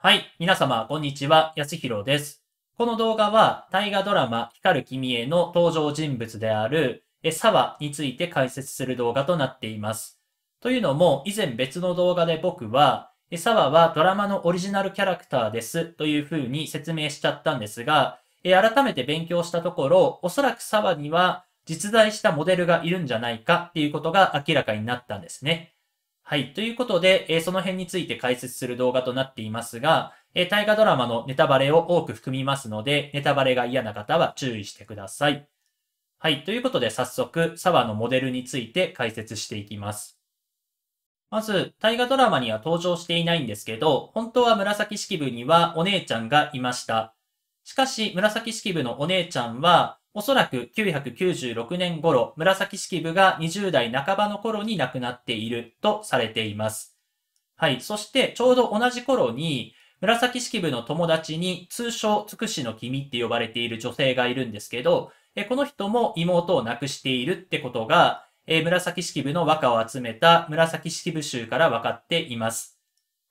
はい、皆様、こんにちは、やすひろです。この動画は、大河ドラマ、光る君への登場人物である、ワについて解説する動画となっています。というのも、以前別の動画で僕は、沢はドラマのオリジナルキャラクターですという風に説明しちゃったんですが、改めて勉強したところ、おそらく沢には実在したモデルがいるんじゃないかっていうことが明らかになったんですね。はい。ということで、えー、その辺について解説する動画となっていますが、えー、大河ドラマのネタバレを多く含みますので、ネタバレが嫌な方は注意してください。はい。ということで、早速、沢のモデルについて解説していきます。まず、大河ドラマには登場していないんですけど、本当は紫式部にはお姉ちゃんがいました。しかし、紫式部のお姉ちゃんは、おそらく996年頃、紫式部が20代半ばの頃に亡くなっているとされています。はい。そして、ちょうど同じ頃に、紫式部の友達に通称、つくしの君って呼ばれている女性がいるんですけど、この人も妹を亡くしているってことが、紫式部の和歌を集めた紫式部集から分かっています。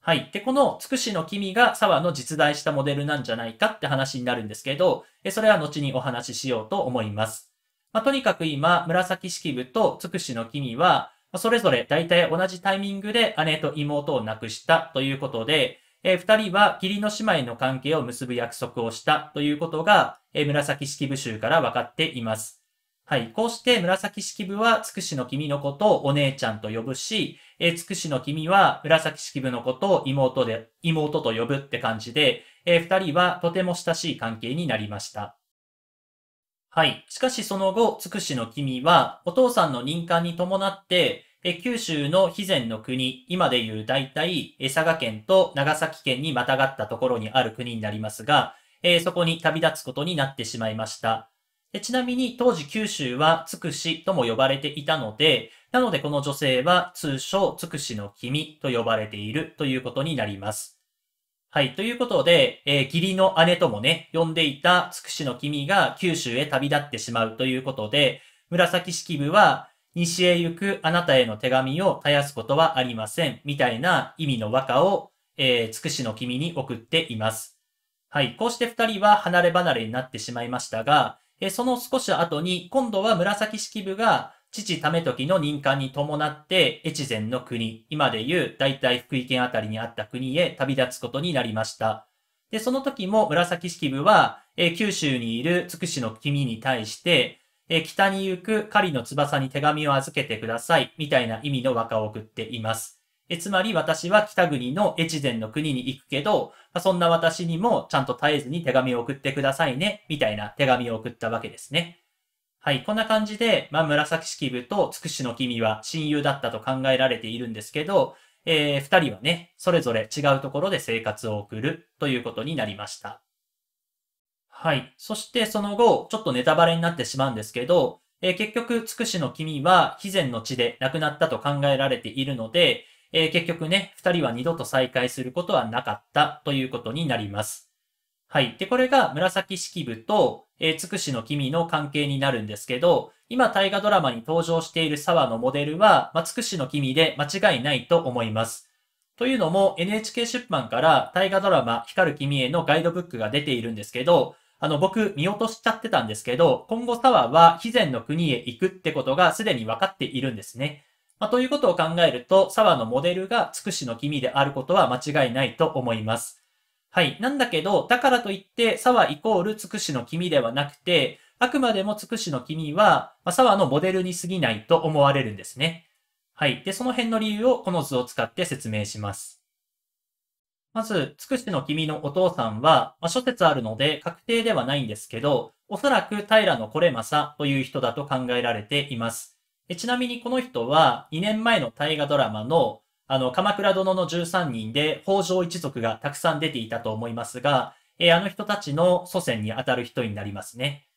はい。で、このつくしの君が沢の実在したモデルなんじゃないかって話になるんですけど、それは後にお話ししようと思います。まあ、とにかく今、紫式部とつくしの君は、それぞれ大体同じタイミングで姉と妹を亡くしたということで、えー、二人は義理の姉妹の関係を結ぶ約束をしたということが、えー、紫式部集から分かっています。はい。こうして紫式部はつくしの君のことをお姉ちゃんと呼ぶし、えー、つくしの君は紫式部のことを妹で、妹と呼ぶって感じで、えー、二人はとても親しい関係になりました。はい。しかしその後、つくしの君は、お父さんの任官に伴って、え九州の肥前の国、今でいう大体、佐賀県と長崎県にまたがったところにある国になりますが、えー、そこに旅立つことになってしまいました。ちなみに当時九州はつくしとも呼ばれていたので、なのでこの女性は通称つくしの君と呼ばれているということになります。はい。ということで、えー、義理の姉ともね、呼んでいたつくしの君が九州へ旅立ってしまうということで、紫式部は、西へ行くあなたへの手紙を絶やすことはありません、みたいな意味の和歌を、えー、つくしの君に送っています。はい。こうして二人は離れ離れになってしまいましたが、えー、その少し後に、今度は紫式部が父たと時の任官に伴って越前の国、今でいう大体福井県あたりにあった国へ旅立つことになりました。で、その時も紫式部は、え九州にいるつくしの君に対して、え北に行く狩りの翼に手紙を預けてください、みたいな意味の和歌を送っています。えつまり私は北国の越前の国に行くけど、まそんな私にもちゃんと絶えずに手紙を送ってくださいね、みたいな手紙を送ったわけですね。はい、こんな感じで、まあ、紫式部とつくしの君は親友だったと考えられているんですけど、えー、二人はね、それぞれ違うところで生活を送るということになりました。はい。そしてその後、ちょっとネタバレになってしまうんですけど、えー、結局、つくしの君は、肥前の地で亡くなったと考えられているので、えー、結局ね、二人は二度と再会することはなかったということになります。はい。で、これが紫式部と、えー、つくしの君の関係になるんですけど、今大河ドラマに登場している沢のモデルは、まあ、つくしの君で間違いないと思います。というのも NHK 出版から大河ドラマ光る君へのガイドブックが出ているんですけど、あの僕見落としちゃってたんですけど、今後タワーは肥前の国へ行くってことがすでに分かっているんですね。まあ、ということを考えると、沢のモデルがつくしの君であることは間違いないと思います。はい。なんだけど、だからといって、沢イコールつくしの君ではなくて、あくまでもつくしの君は、まあ、沢のモデルに過ぎないと思われるんですね。はい。で、その辺の理由をこの図を使って説明します。まず、つくしの君のお父さんは、まあ、諸説あるので確定ではないんですけど、おそらく平のこれまさという人だと考えられています。ちなみにこの人は2年前の大河ドラマのあの、鎌倉殿の13人で北条一族がたくさん出ていたと思いますが、えー、あの人たちの祖先にあたる人になりますね。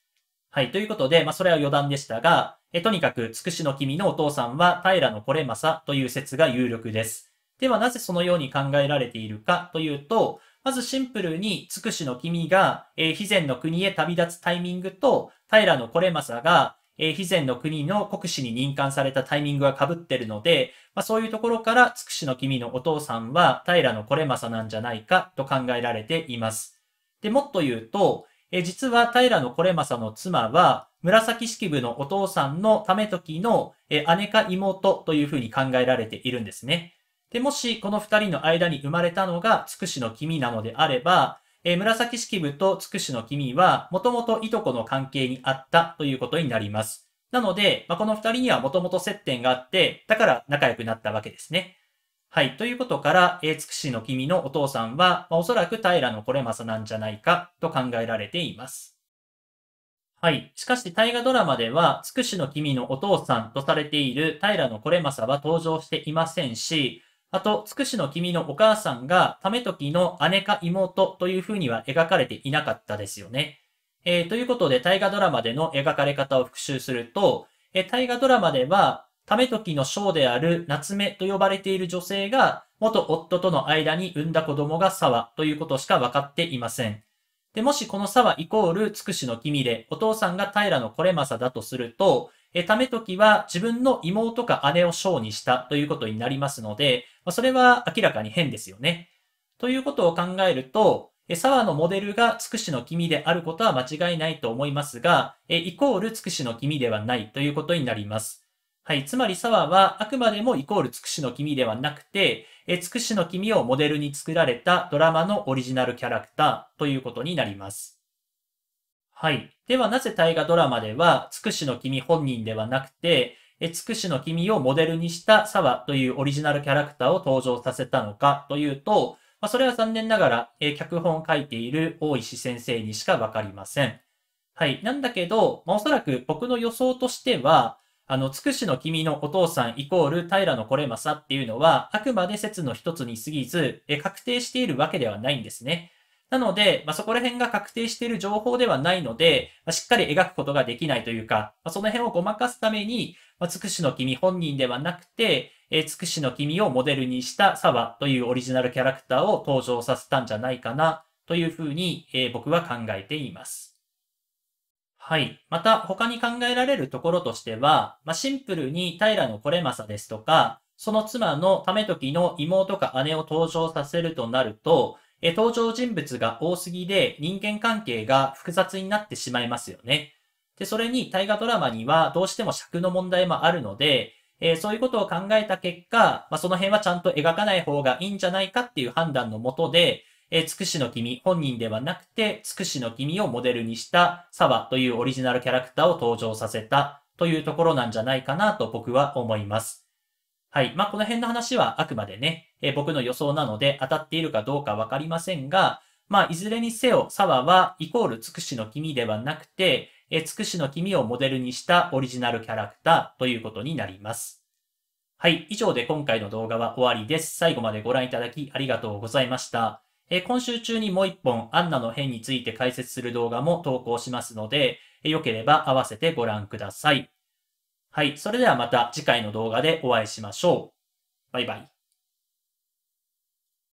はい。ということで、まあ、それは余談でしたが、えとにかく、つくしの君のお父さんは平のこれまさという説が有力です。では、なぜそのように考えられているかというと、まずシンプルに、つくしの君が、えー、肥前の国へ旅立つタイミングと、平のこれまさが、えー、肥前の国の国司に任官されたタイミングが被ってるので、まあ、そういうところからつくしの君のお父さんは平のこれまさなんじゃないかと考えられています。で、もっと言うと、えー、実は平のこれまさの妻は、紫式部のお父さんのため時の、えー、姉か妹というふうに考えられているんですね。で、もしこの二人の間に生まれたのがつくしの君なのであれば、えー、紫式部とつくしの君は、もともといとこの関係にあったということになります。なので、まあ、この二人にはもともと接点があって、だから仲良くなったわけですね。はい。ということから、えー、つくしの君のお父さんは、まあ、おそらく平のこれまさなんじゃないかと考えられています。はい。しかし、大河ドラマでは、つくしの君のお父さんとされている平のこれまさは登場していませんし、あと、つくしの君のお母さんが、め時の姉か妹というふうには描かれていなかったですよね。えー、ということで、大河ドラマでの描かれ方を復習すると、えー、大河ドラマでは、め時の章である夏目と呼ばれている女性が、元夫との間に産んだ子供が沢ということしか分かっていません。で、もしこの沢イコール、つくしの君で、お父さんが平のこれまさだとすると、え、ためときは自分の妹か姉を小にしたということになりますので、まそれは明らかに変ですよね。ということを考えると、え、沢のモデルがつくしの君であることは間違いないと思いますが、え、イコールつくしの君ではないということになります。はい。つまり沢はあくまでもイコールつくしの君ではなくて、えつくしの君をモデルに作られたドラマのオリジナルキャラクターということになります。はい。ではなぜ大河ドラマでは、つくしの君本人ではなくて、えつくしの君をモデルにした沢というオリジナルキャラクターを登場させたのかというと、まあ、それは残念ながら、え脚本を書いている大石先生にしかわかりません。はい。なんだけど、まあ、おそらく僕の予想としては、あの、つくしの君のお父さんイコール平のこれまさっていうのは、あくまで説の一つに過ぎず、え確定しているわけではないんですね。なので、まあ、そこら辺が確定している情報ではないので、まあ、しっかり描くことができないというか、まあ、その辺をごまかすために、まつくしの君本人ではなくて、えつくしの君をモデルにした沢というオリジナルキャラクターを登場させたんじゃないかな、というふうに、えー、僕は考えています。はい。また、他に考えられるところとしては、まあ、シンプルに平のこれまさですとか、その妻のため時の妹か姉を登場させるとなると、え登場人物が多すぎで人間関係が複雑になってしまいますよね。で、それに大河ドラマにはどうしても尺の問題もあるので、えー、そういうことを考えた結果、まあ、その辺はちゃんと描かない方がいいんじゃないかっていう判断のもとで、えー、つくしの君本人ではなくて、つくしの君をモデルにした沢というオリジナルキャラクターを登場させたというところなんじゃないかなと僕は思います。はい。まあ、この辺の話はあくまでね、えー、僕の予想なので当たっているかどうかわかりませんが、まあ、いずれにせよ、沢はイコールつくしの君ではなくて、えつくしの君をモデルにしたオリジナルキャラクターということになります。はい。以上で今回の動画は終わりです。最後までご覧いただきありがとうございました。え今週中にもう一本、アンナの変について解説する動画も投稿しますので、え良ければ合わせてご覧ください。はい。それではまた次回の動画でお会いしましょう。バイバイ。